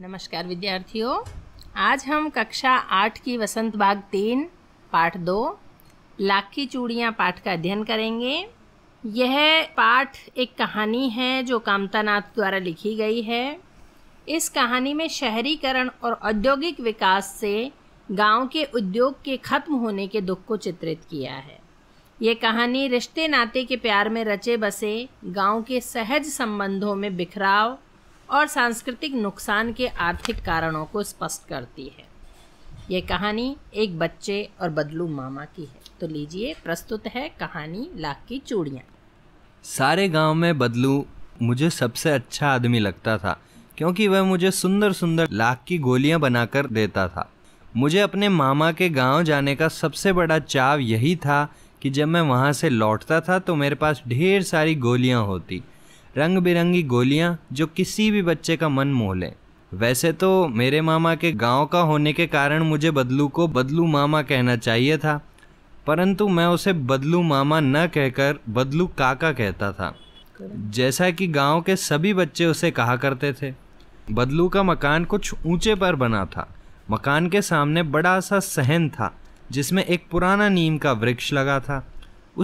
नमस्कार विद्यार्थियों आज हम कक्षा आठ की वसंत भाग तीन पाठ दो लाख की चूड़ियाँ पाठ का अध्ययन करेंगे यह पाठ एक कहानी है जो कामतानाथ द्वारा लिखी गई है इस कहानी में शहरीकरण और औद्योगिक विकास से गांव के उद्योग के खत्म होने के दुख को चित्रित किया है ये कहानी रिश्ते नाते के प्यार में रचे बसे गांव के सहज संबंधों में बिखराव और सांस्कृतिक नुकसान के आर्थिक कारणों को स्पष्ट करती है ये कहानी एक बच्चे और बदलू मामा की है तो लीजिए प्रस्तुत है कहानी लाख की चूड़ियाँ सारे गांव में बदलू मुझे सबसे अच्छा आदमी लगता था क्योंकि वह मुझे सुंदर सुंदर लाख की गोलियां बनाकर देता था मुझे अपने मामा के गांव जाने का सबसे बड़ा चाव यही था कि जब मैं वहाँ से लौटता था तो मेरे पास ढेर सारी गोलियाँ होती रंग बिरंगी गोलियाँ जो किसी भी बच्चे का मन मोह लें वैसे तो मेरे मामा के गांव का होने के कारण मुझे बदलू को बदलू मामा कहना चाहिए था परंतु मैं उसे बदलू मामा न कहकर बदलू काका कहता था जैसा कि गांव के सभी बच्चे उसे कहा करते थे बदलू का मकान कुछ ऊंचे पर बना था मकान के सामने बड़ा सा सहन था जिसमें एक पुराना नीम का वृक्ष लगा था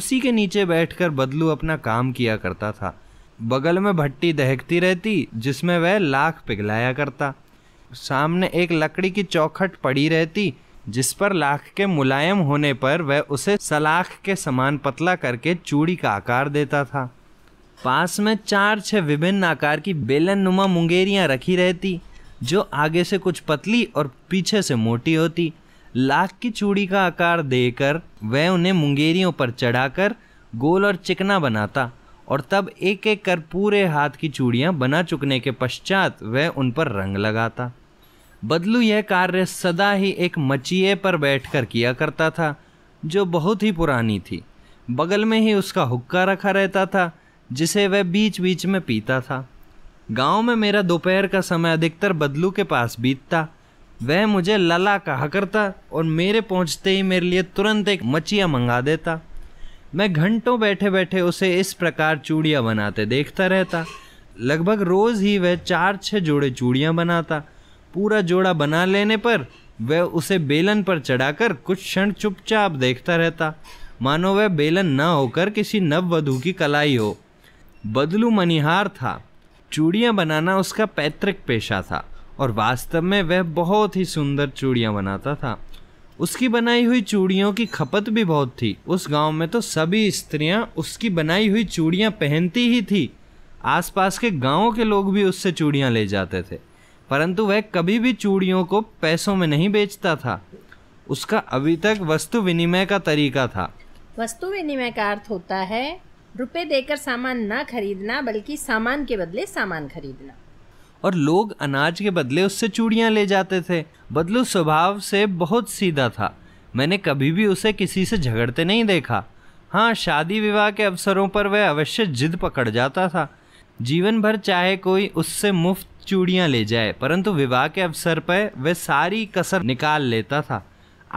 उसी के नीचे बैठकर बदलू अपना काम किया करता था बगल में भट्टी दहकती रहती जिसमें वह लाख पिघलाया करता सामने एक लकड़ी की चौखट पड़ी रहती जिस पर लाख के मुलायम होने पर वह उसे सलाख के समान पतला करके चूड़ी का आकार देता था पास में चार छह विभिन्न आकार की बेलन नुमा मुंगेरियाँ रखी रहती जो आगे से कुछ पतली और पीछे से मोटी होती लाख की चूड़ी का आकार देकर वह उन्हें मुंगेरियों पर चढ़ाकर गोल और चिकना बनाता और तब एक एक कर पूरे हाथ की चूड़ियाँ बना चुकने के पश्चात वह उन पर रंग लगाता बदलू यह कार्य सदा ही एक मचिए पर बैठकर किया करता था जो बहुत ही पुरानी थी बगल में ही उसका हुक्का रखा रहता था जिसे वह बीच बीच में पीता था गांव में मेरा दोपहर का समय अधिकतर बदलू के पास बीतता वह मुझे लला कहा करता और मेरे पहुंचते ही मेरे लिए तुरंत एक मचिया मंगा देता मैं घंटों बैठे बैठे उसे इस प्रकार चूड़ियाँ बनाते देखता रहता लगभग रोज़ ही वह चार छः जोड़े चूड़ियाँ बनाता पूरा जोड़ा बना लेने पर वह उसे बेलन पर चढ़ाकर कुछ क्षण चुपचाप देखता रहता मानो वह बेलन न होकर किसी नववधु की कलाई हो बदलू मनिहार था चूड़ियाँ बनाना उसका पैतृक पेशा था और वास्तव में वह बहुत ही सुंदर चूड़ियाँ बनाता था उसकी बनाई हुई चूड़ियों की खपत भी बहुत थी उस गांव में तो सभी स्त्रियां उसकी बनाई हुई चूड़ियां पहनती ही थी आसपास के गांवों के लोग भी उससे चूड़ियां ले जाते थे परंतु वह कभी भी चूड़ियों को पैसों में नहीं बेचता था उसका अभी तक वस्तु विनिमय का तरीका था वस्तु विनिमय का अर्थ होता है रुपए देकर सामान न खरीदना बल्कि सामान के बदले सामान खरीदना और लोग अनाज के बदले उससे चूड़ियाँ ले जाते थे बदलू स्वभाव से बहुत सीधा था मैंने कभी भी उसे किसी से झगड़ते नहीं देखा हाँ शादी विवाह के अवसरों पर वह अवश्य जिद पकड़ जाता था जीवन भर चाहे कोई उससे मुफ्त चूड़ियाँ ले जाए परंतु विवाह के अवसर पर वह सारी कसर निकाल लेता था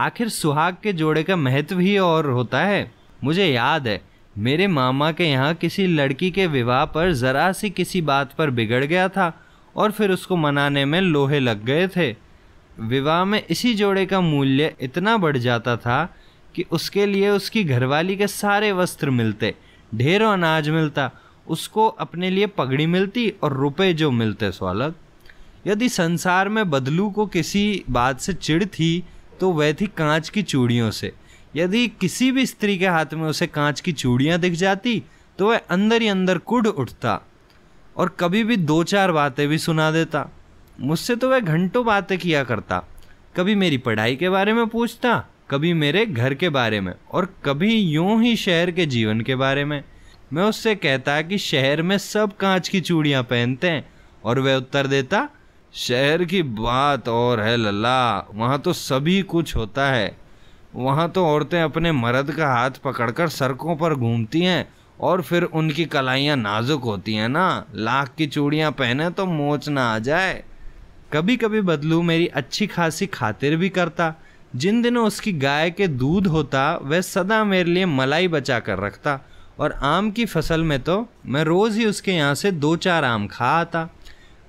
आखिर सुहाग के जोड़े का महत्व ही और होता है मुझे याद है मेरे मामा के यहाँ किसी लड़की के विवाह पर ज़रा सी किसी बात पर बिगड़ गया था और फिर उसको मनाने में लोहे लग गए थे विवाह में इसी जोड़े का मूल्य इतना बढ़ जाता था कि उसके लिए उसकी घरवाली के सारे वस्त्र मिलते ढेरों अनाज मिलता उसको अपने लिए पगड़ी मिलती और रुपए जो मिलते सो अलग यदि संसार में बदलू को किसी बात से चिड़ थी तो वह थी कांच की चूड़ियों से यदि किसी भी स्त्री के हाथ में उसे कांच की चूड़ियाँ दिख जाती तो वह अंदर ही अंदर कुड उठता और कभी भी दो चार बातें भी सुना देता मुझसे तो वह घंटों बातें किया करता कभी मेरी पढ़ाई के बारे में पूछता कभी मेरे घर के बारे में और कभी यूं ही शहर के जीवन के बारे में मैं उससे कहता कि शहर में सब कांच की चूड़ियाँ पहनते हैं और वह उत्तर देता शहर की बात और है लल्ला वहाँ तो सभी कुछ होता है वहाँ तो औरतें अपने मर्द का हाथ पकड़कर सड़कों पर घूमती हैं और फिर उनकी कलाइयाँ नाजुक होती हैं ना लाख की चूड़ियाँ पहने तो मोच ना आ जाए कभी कभी बदलू मेरी अच्छी खासी खातिर भी करता जिन दिनों उसकी गाय के दूध होता वह सदा मेरे लिए मलाई बचा कर रखता और आम की फसल में तो मैं रोज़ ही उसके यहाँ से दो चार आम खा आता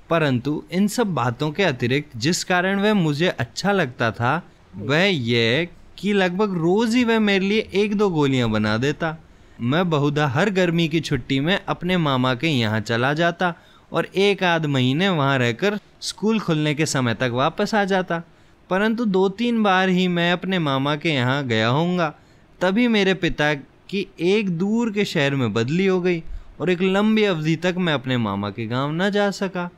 परंतु इन सब बातों के अतिरिक्त जिस कारण वह मुझे अच्छा लगता था वह यह कि लगभग रोज़ ही वह मेरे लिए एक दो गोलियाँ बना देता मैं बहुधा हर गर्मी की छुट्टी में अपने मामा के यहाँ चला जाता और एक आध महीने वहाँ रहकर स्कूल खुलने के समय तक वापस आ जाता परंतु दो तीन बार ही मैं अपने मामा के यहाँ गया होऊंगा तभी मेरे पिता की एक दूर के शहर में बदली हो गई और एक लंबी अवधि तक मैं अपने मामा के गांव न जा सका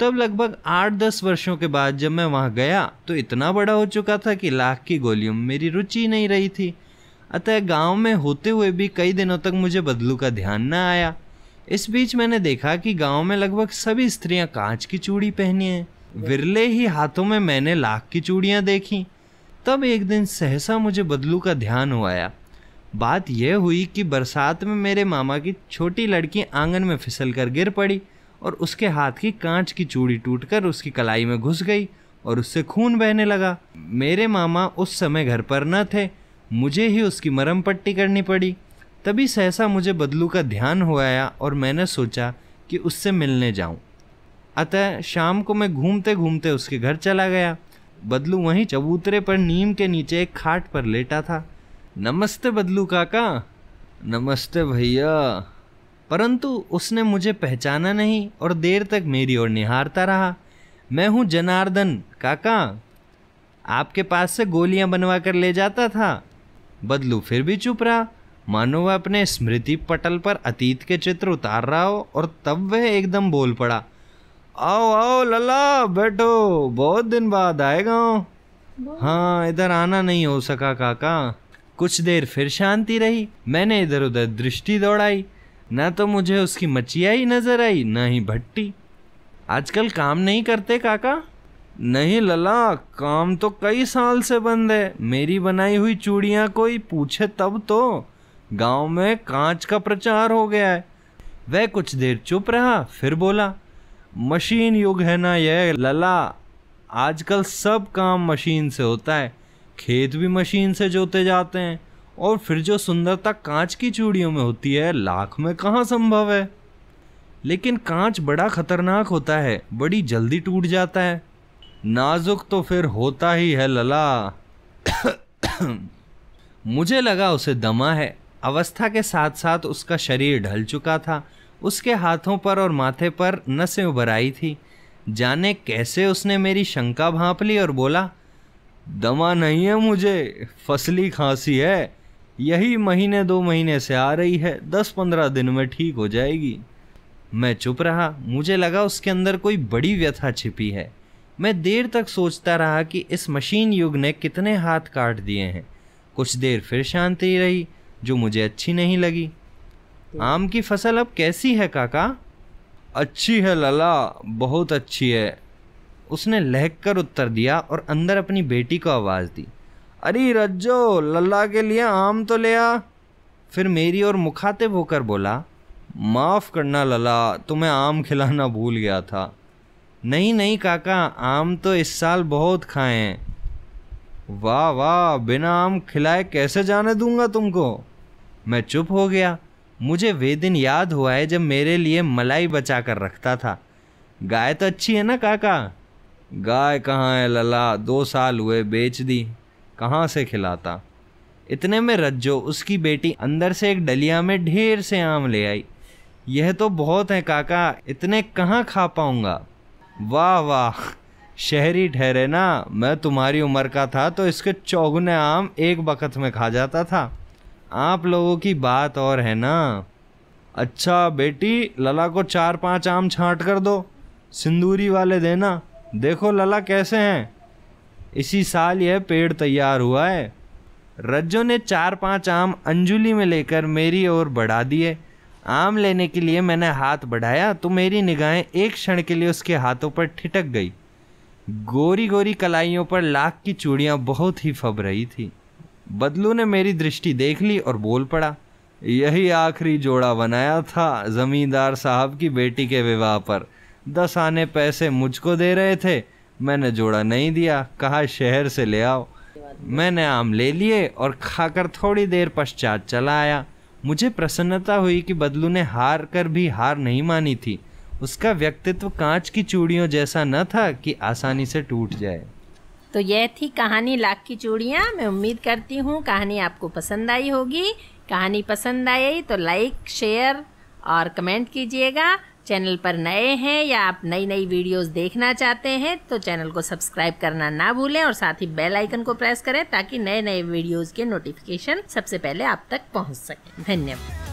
तब लगभग आठ दस वर्षों के बाद जब मैं वहाँ गया तो इतना बड़ा हो चुका था कि लाख की गोलियों में मेरी रुचि नहीं रही थी अतः गांव में होते हुए भी कई दिनों तक मुझे बदलू का ध्यान न आया इस बीच मैंने देखा कि गांव में लगभग सभी स्त्रियां कांच की चूड़ी पहनी हैं विरले ही हाथों में मैंने लाख की चूड़ियां देखी तब एक दिन सहसा मुझे बदलू का ध्यान हो आया बात यह हुई कि बरसात में मेरे मामा की छोटी लड़की आंगन में फिसल कर गिर पड़ी और उसके हाथ की कांच की चूड़ी कर उसकी कलाई में घुस गई और उससे खून बहने लगा मेरे मामा उस समय घर पर न थे मुझे ही उसकी मरम पट्टी करनी पड़ी तभी सहसा मुझे बदलू का ध्यान हो आया और मैंने सोचा कि उससे मिलने जाऊं। अतः शाम को मैं घूमते घूमते उसके घर चला गया बदलू वहीं चबूतरे पर नीम के नीचे एक खाट पर लेटा था नमस्ते बदलू काका नमस्ते भैया परंतु उसने मुझे पहचाना नहीं और देर तक मेरी ओर निहारता रहा मैं हूँ जनार्दन काका आपके पास से गोलियाँ बनवा कर ले जाता था बदलू फिर भी चुप रहा मानो वह अपने स्मृति पटल पर अतीत के चित्र उतार रहा हो और तब वह एकदम बोल पड़ा आओ आओ लला बैठो बहुत दिन बाद आएगा हाँ इधर आना नहीं हो सका काका कुछ देर फिर शांति रही मैंने इधर उधर दृष्टि दौड़ाई ना तो मुझे उसकी मचिया ही नजर आई ना ही भट्टी आजकल काम नहीं करते काका नहीं लला काम तो कई साल से बंद है मेरी बनाई हुई चूड़ियाँ कोई पूछे तब तो गांव में कांच का प्रचार हो गया है वह कुछ देर चुप रहा फिर बोला मशीन युग है ना यह लला आजकल सब काम मशीन से होता है खेत भी मशीन से जोते जाते हैं और फिर जो सुंदरता कांच की चूड़ियों में होती है लाख में कहाँ संभव है लेकिन कांच बड़ा खतरनाक होता है बड़ी जल्दी टूट जाता है नाजुक तो फिर होता ही है लला मुझे लगा उसे दमा है अवस्था के साथ साथ उसका शरीर ढल चुका था उसके हाथों पर और माथे पर नसें उभर आई थी जाने कैसे उसने मेरी शंका भांप ली और बोला दमा नहीं है मुझे फसली खांसी है यही महीने दो महीने से आ रही है दस पंद्रह दिन में ठीक हो जाएगी मैं चुप रहा मुझे लगा उसके अंदर कोई बड़ी व्यथा छिपी है मैं देर तक सोचता रहा कि इस मशीन युग ने कितने हाथ काट दिए हैं कुछ देर फिर शांति रही जो मुझे अच्छी नहीं लगी आम की फसल अब कैसी है काका अच्छी है लला बहुत अच्छी है उसने लहक कर उत्तर दिया और अंदर अपनी बेटी को आवाज़ दी अरे रज्जो लल्ला के लिए आम तो ले आ फिर मेरी ओर मुखातिब होकर बोला माफ़ करना लला तुम्हें आम खिलाना भूल गया था नहीं नहीं काका आम तो इस साल बहुत खाए हैं वाह वाह बिना आम खिलाए कैसे जाने दूंगा तुमको मैं चुप हो गया मुझे वे दिन याद हुआ है जब मेरे लिए मलाई बचा कर रखता था गाय तो अच्छी है ना काका गाय कहाँ है लला दो साल हुए बेच दी कहाँ से खिलाता इतने में रज्जो उसकी बेटी अंदर से एक डलिया में ढेर से आम ले आई यह तो बहुत है काका इतने कहाँ खा पाऊँगा वाह वाह शहरी ठहरे ना मैं तुम्हारी उम्र का था तो इसके चौगुने आम एक बकत में खा जाता था आप लोगों की बात और है ना अच्छा बेटी लला को चार पांच आम छांट कर दो सिंदूरी वाले देना देखो लला कैसे हैं इसी साल यह पेड़ तैयार हुआ है रज्जो ने चार पांच आम अंजुली में लेकर मेरी ओर बढ़ा दिए आम लेने के लिए मैंने हाथ बढ़ाया तो मेरी निगाहें एक क्षण के लिए उसके हाथों पर ठिटक गई गोरी गोरी कलाइयों पर लाख की चूड़ियाँ बहुत ही फब रही थी बदलू ने मेरी दृष्टि देख ली और बोल पड़ा यही आखिरी जोड़ा बनाया था ज़मींदार साहब की बेटी के विवाह पर दस आने पैसे मुझको दे रहे थे मैंने जोड़ा नहीं दिया कहा शहर से ले आओ मैंने आम ले लिए और खाकर थोड़ी देर पश्चात चला आया मुझे प्रसन्नता हुई कि बदलू ने हार कर भी हार नहीं मानी थी उसका व्यक्तित्व कांच की चूड़ियों जैसा न था कि आसानी से टूट जाए तो यह थी कहानी लाख की चूड़ियाँ मैं उम्मीद करती हूँ कहानी आपको पसंद आई होगी कहानी पसंद आई तो लाइक शेयर और कमेंट कीजिएगा चैनल पर नए हैं या आप नई नई वीडियोस देखना चाहते हैं तो चैनल को सब्सक्राइब करना ना भूलें और साथ ही बेल आइकन को प्रेस करें ताकि नए नए वीडियोस के नोटिफिकेशन सबसे पहले आप तक पहुंच सकें धन्यवाद